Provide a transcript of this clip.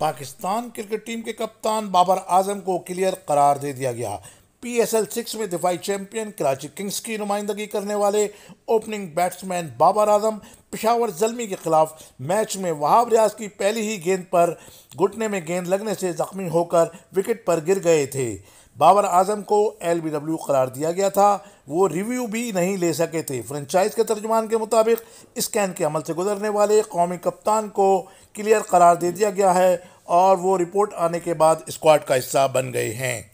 Pakistan cricket team के कप्तान बाबर आजम को क्लियर करार दे दिया गया पी एस एल सिक्स में दिफाई चैंपियन कराची किंग्स की नुमाइंदगी करने वाले ओपनिंग बैट्समैन बाबर आजम पिशावर जलमी के खिलाफ मैच में वहाब रियाज की पहली ही गेंद पर घुटने में गेंद लगने से जख्मी होकर विकेट पर गिर गए थे बाबर आजम को एल बी डब्ल्यू करार दिया गया था वो रिव्यू भी नहीं ले सके थे फ्रेंचाइज के तर्जुमान के मुताबिक स्कैन के अमल से गुजरने वाले कौमी कप्तान को क्लियर करार दे दिया गया है और वो रिपोर्ट आने के बाद स्क्वाड का हिस्सा बन गए हैं